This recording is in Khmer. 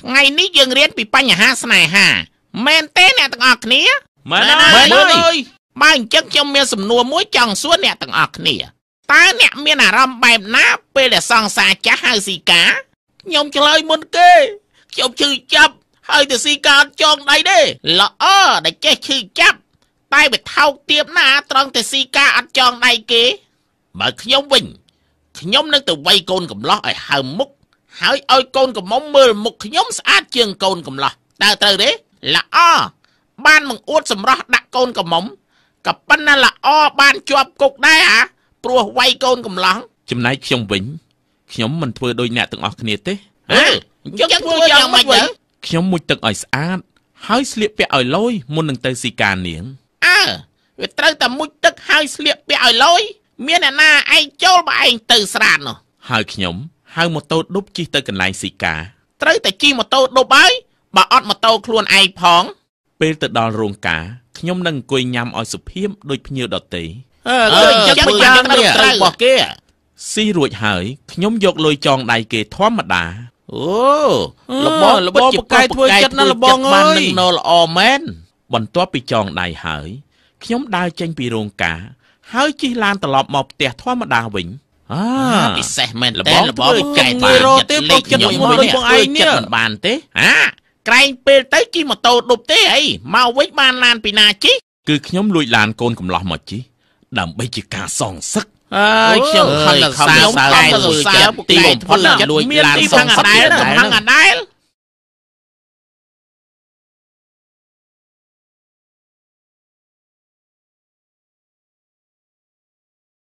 ថ្ងៃនេះយើងរៀនពីបញ្ហាស្នេហាមែនទេ អ្នកទាំងអស់គ្នាមែនហើយអើយបើអញ្ចឹងខ្ញុំមានសំណួរមួយចង់សួរអ្នកទាំងអស់គ្នាតើអ្នក មានអារម្មណ៍បែបណាពេលដែលសង្សារចាស់ហៅស៊ីកាខ្ញុំឆ្លើយមុនគេ ខ្ញុំឈឺចាប់ ហើយទៅស៊ីកាចងដៃទេល្អដែលចេះឈឺចាប់តែវាថោកទៀបណា ត្រង់ទៅស៊ីកាអត់ចងដៃគេ បើខ្ញុំវិញខ្ញុំនឹងទៅវាយកូនកំឡោះឲ្យហើមមុខហើយឲ្យកូនកំមុំមើលមុខខ្ញុំស្អាត ជាងកូនកំឡោះតើត្រូវទេល្អបានបង្អួតសម្រស់ដាក់កូនកំមុំក៏ប៉ុន្តែល្អបានជាប់គុកដែរអាព្រោះវាយកូនកំឡោះចំណែកខ្ញុំវិញខ្ញុំមិនធ្វើដូចអ្នកទាំងអស់គ្នាទេអើយើងធ្វើយ៉ាងម៉េចទៅខ្ញុំមុជទឹកឲ្យស្អាតហើយស្លៀកពាក់ឲ្យលយមុននឹងទៅស៊ីការនាងអើវាត្រូវតែមុជទឹក ហើយស្លៀកពាក់ឲ្យលយមានអ្នកណាឯងចូលបើឯងទៅស្រាតនោះហើយខ្ញុំហៅម៉ូតូឌុបជិះទៅកន្លែងស៊ីកាត្រូវតែជិះម៉ូតូឌុបហើយបើអត់ម៉ូតូខ្លួនឯងផង ពេលទៅដល់រោងការខ្ញុំនឹងអង្គុយញ៉ាំឲ្យសុភាពដូចភ្ញៀវដតេអឺចឹងយ៉ាងនេះរបស់គេស៊ីរួចហើយខ្ញុំយកលុយចងដៃគេធម្មតាអូលបងលបងប្រកែកធ្វើចិត្តណាលបងអើយបាននឹងណល្អមែនបន្ទាប់ពីចងដៃហើយខ្ញុំដើរចេញពីរោងការហើយជិះឡានត្រឡប់មកផ្ទះធម្មតាវិញពិសេសមែនតើរបស់កែទីរោទេពុកចិត្តមួយដូចបងឯងនេះមិនបានទេអាក្រែងពេលទៅជិះម៉ូតូដប់ទេអីមកវិញបានឡានពីណាជិះគឺខ្ញុំលួចឡានកូនកំឡោះមកជិះដើម្បីជាការសងសឹកអើយខ្ញុំខំខំសើកែធ្វើចិត្តទីបំផុតលួចឡានសងសឹកដែរផាំងអដែល